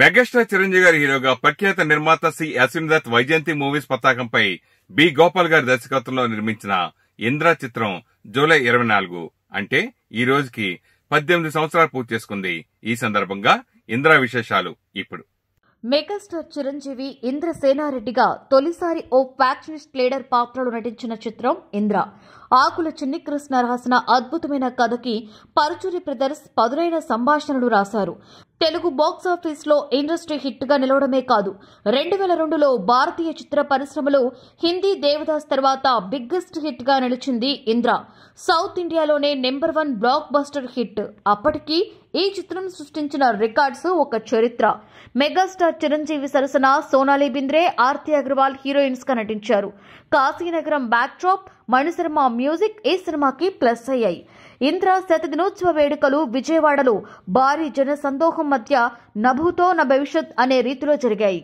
megastar Chiranjeevi గారి హీరోగా ప్రఖ్యాత నిర్మాత సి దత్ వైజయంతి మూవీస్ పతాకంపై బి గోపాల్ గారి దర్శకత్వంలో నిర్మించిన ఇంద్ర చిత్రం జూలై ఇరవై నాలుగు అంటే ఈ రోజుకి పద్దెనిమిది సంవత్సరాలు పూర్తి చేసుకుంది ఈ సందర్భంగా ఇంద్ర విశేషాలు ఇప్పుడు మెగాస్టార్ చిరంజీవి ఇంద్ర సేనారెడ్డిగా తొలిసారి ఓ ఫ్యాక్షనిస్ట్ లీడర్ పాత్రలో నటించిన చిత్రం ఇంద్ర ఆకుల చిన్నికృష్ణ రాసిన అద్భుతమైన కథకి పరుచూరి బ్రదర్స్ పదునైన సంభాషణలు రాశారు తెలుగు బాక్స్ ఆఫీస్లో ఇండస్ట్రీ హిట్గా నిలవడమే కాదు రెండు వేల రెండులో భారతీయ చిత్ర పరిశ్రమలో హిందీ దేవదాస్ తర్వాత బిగ్గెస్ట్ హిట్గా నిలిచింది ఇంద్ర సౌత్ ఇండియాలోనే number one blockbuster hit అప్పటికి ఈ చిత్రం సృష్టించిన రికార్డ్స్ ఒక చరిత్ర మెగాస్టార్ చిరంజీవి సరసన సోనాలి బింద్రే ఆర్తి అగర్వాల్ హీరోయిన్స్ గా నటించారు కాశీనగరం డ్రాప్ మణిశర్మ మ్యూజిక్ ఈ సినిమాకి ప్లస్ అయ్యాయి ఇంద్ర శతదినోత్సవ వేడుకలు విజయవాడలో భారీ జనసందోహం మధ్య నభూతో నా భవిష్యత్ అనే రీతిలో జరిగాయి